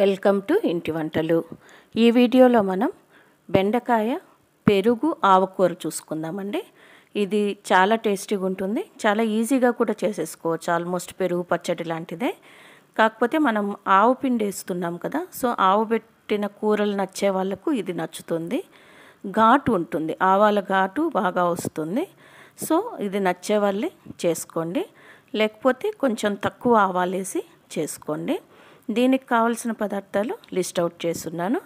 welcome to ఇంటి వంటలు ఈ వీడియోలో మనం బెండకాయ పెరుగు ఆవకూర చూసుకుందామండి ఇది చాలా టేస్టీగా ఉంటుంది చాలా ఈజీగా కూడా చేసేసుకోవచ్చు ఆల్మోస్ట్ పెరుగు పచ్చడి లాంటిదే కాకపోతే మనం ఆవు పిండి వేస్తున్నాం కదా సో ఆవు పెట్టిన కూరలు నచ్చే వాళ్ళకు ఇది నచ్చుతుంది ఘాటు ఉంటుంది ఆవాల ఘాటు బాగా వస్తుంది సో ఇది నచ్చే వాళ్ళే చేసుకోండి లేకపోతే కొంచెం తక్కువ ఆవాలేసి చేసుకోండి దీనికి కావలసిన పదార్థాలు లిస్ట్ అవుట్ చేస్తున్నాను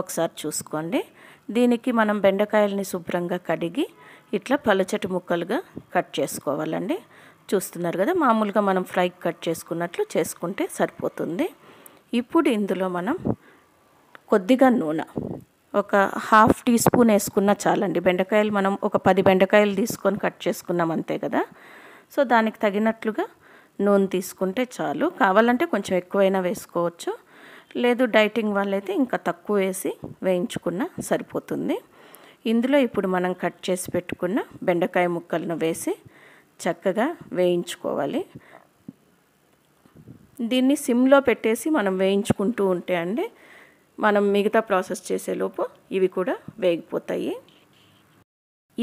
ఒకసారి చూసుకోండి దీనికి మనం బెండకాయల్ని శుభ్రంగా కడిగి ఇట్లా పలచటి ముక్కలుగా కట్ చేసుకోవాలండి చూస్తున్నారు కదా మామూలుగా మనం ఫ్రై కట్ చేసుకున్నట్లు చేసుకుంటే సరిపోతుంది ఇప్పుడు ఇందులో మనం కొద్దిగా నూనె ఒక హాఫ్ టీ స్పూన్ వేసుకున్న చాలండి బెండకాయలు మనం ఒక పది బెండకాయలు తీసుకొని కట్ చేసుకున్నాం అంతే కదా సో దానికి తగినట్లుగా నూనె తీసుకుంటే చాలు కావాలంటే కొంచెం ఎక్కువైనా వేసుకోవచ్చు లేదు డైటింగ్ వాళ్ళైతే ఇంకా తక్కువ వేసి వేయించుకున్న సరిపోతుంది ఇందులో ఇప్పుడు మనం కట్ చేసి పెట్టుకున్న బెండకాయ ముక్కలను వేసి చక్కగా వేయించుకోవాలి దీన్ని సిమ్లో పెట్టేసి మనం వేయించుకుంటూ ఉంటే అండి మనం మిగతా ప్రాసెస్ చేసేలోపు ఇవి కూడా వేగిపోతాయి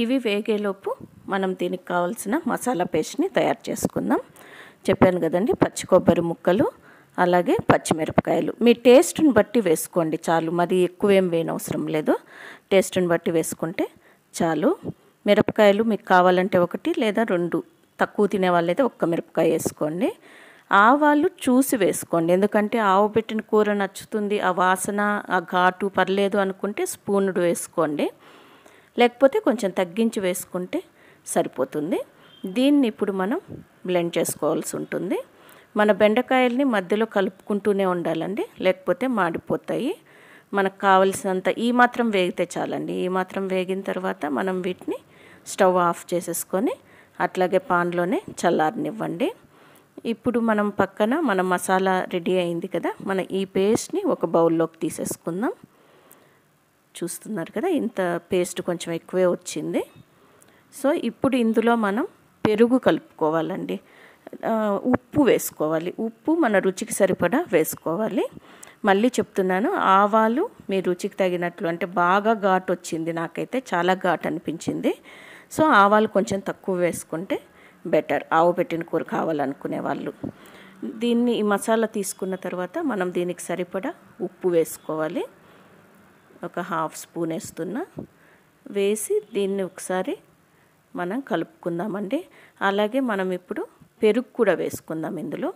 ఇవి వేగేలోపు మనం దీనికి కావాల్సిన మసాలా పేస్ట్ని తయారు చేసుకుందాం చెప్పాను కదండి పచ్చి కొబ్బరి ముక్కలు అలాగే పచ్చిమిరపకాయలు మీ టేస్ట్ని బట్టి వేసుకోండి చాలు మరి ఎక్కువ ఏం వేయనవసరం లేదు టేస్ట్ని బట్టి వేసుకుంటే చాలు మిరపకాయలు మీకు కావాలంటే ఒకటి లేదా రెండు తక్కువ తినే వాళ్ళైతే ఒక్క మిరపకాయ వేసుకోండి ఆవాలు చూసి వేసుకోండి ఎందుకంటే ఆవు పెట్టిన కూర నచ్చుతుంది ఆ వాసన ఆ ఘాటు పర్లేదు అనుకుంటే స్పూనుడు వేసుకోండి లేకపోతే కొంచెం తగ్గించి వేసుకుంటే సరిపోతుంది దీన్ని ఇప్పుడు మనం బ్లెండ్ చేసుకోవాల్సి ఉంటుంది మన బెండకాయల్ని మధ్యలో కలుపుకుంటూనే ఉండాలండి లేకపోతే మాడిపోతాయి మనకు కావలసినంత ఈ మాత్రం వేగితే చాలండి ఈ మాత్రం వేగిన తర్వాత మనం వీటిని స్టవ్ ఆఫ్ చేసేసుకొని అట్లాగే పాన్లోనే చల్లారనివ్వండి ఇప్పుడు మనం పక్కన మన మసాలా రెడీ అయింది కదా మన ఈ పేస్ట్ని ఒక బౌల్లోకి తీసేసుకుందాం చూస్తున్నారు కదా ఇంత పేస్ట్ కొంచెం ఎక్కువే వచ్చింది సో ఇప్పుడు ఇందులో మనం పెరుగు కలుపుకోవాలండి ఉప్పు వేసుకోవాలి ఉప్పు మన రుచికి సరిపడా వేసుకోవాలి మళ్ళీ చెప్తున్నాను ఆవాలు మీ రుచికి తగినట్లు అంటే బాగా ఘాట్ వచ్చింది నాకైతే చాలా ఘాట్ అనిపించింది సో ఆవాలు కొంచెం తక్కువ వేసుకుంటే బెటర్ ఆవు పెట్టిన కూర కావాలనుకునే వాళ్ళు దీన్ని ఈ మసాలా తీసుకున్న తర్వాత మనం దీనికి సరిపడా ఉప్పు వేసుకోవాలి ఒక హాఫ్ స్పూన్ వేస్తున్నా వేసి దీన్ని ఒకసారి మనం కలుపుకుందామండి అలాగే మనం ఇప్పుడు పెరుగు కూడా వేసుకుందాం ఇందులో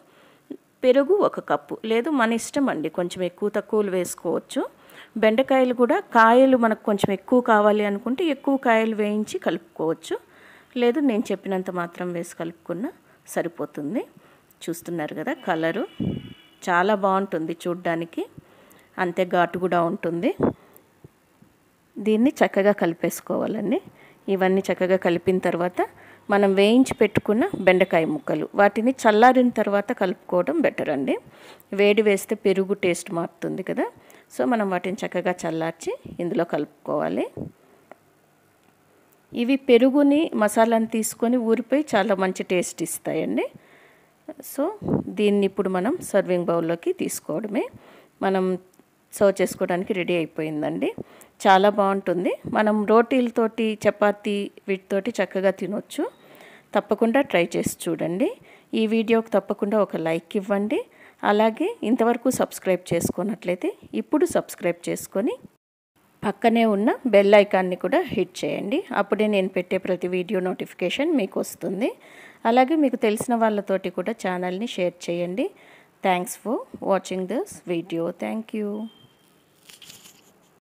పెరుగు ఒక కప్పు లేదు మన ఇష్టం అండి కొంచెం ఎక్కువ తక్కువలు వేసుకోవచ్చు బెండకాయలు కూడా కాయలు మనకు కొంచెం ఎక్కువ కావాలి అనుకుంటే ఎక్కువ కాయలు వేయించి కలుపుకోవచ్చు లేదు నేను చెప్పినంత మాత్రం వేసి కలుపుకున్నా సరిపోతుంది చూస్తున్నారు కదా కలరు చాలా బాగుంటుంది చూడ్డానికి అంతే ఘాటు కూడా ఉంటుంది దీన్ని చక్కగా కలిపేసుకోవాలండి ఇవన్నీ చక్కగా కలిపిన తర్వాత మనం వేయించి పెట్టుకున్న బెండకాయ ముక్కలు వాటిని చల్లారిన తర్వాత కలుపుకోవడం బెటర్ అండి వేడి వేస్తే పెరుగు టేస్ట్ మారుతుంది కదా సో మనం వాటిని చక్కగా చల్లార్చి ఇందులో కలుపుకోవాలి ఇవి పెరుగుని మసాలాను తీసుకొని ఊరిపోయి చాలా మంచి టేస్ట్ ఇస్తాయండి సో దీన్ని ఇప్పుడు మనం సర్వింగ్ బౌల్లోకి తీసుకోవడమే మనం సర్వ్ చేసుకోవడానికి రెడీ అయిపోయిందండి చాలా బాగుంటుంది మనం రోటీలతోటి చపాతీ వీటితోటి చక్కగా తినొచ్చు తప్పకుండా ట్రై చేసి చూడండి ఈ వీడియోకి తప్పకుండా ఒక లైక్ ఇవ్వండి అలాగే ఇంతవరకు సబ్స్క్రైబ్ చేసుకున్నట్లయితే ఇప్పుడు సబ్స్క్రైబ్ చేసుకొని పక్కనే ఉన్న బెల్ ఐకాన్ని కూడా హిట్ చేయండి అప్పుడే నేను పెట్టే ప్రతి వీడియో నోటిఫికేషన్ మీకు వస్తుంది అలాగే మీకు తెలిసిన వాళ్ళతోటి కూడా ఛానల్ని షేర్ చేయండి thanks for watching this video thank you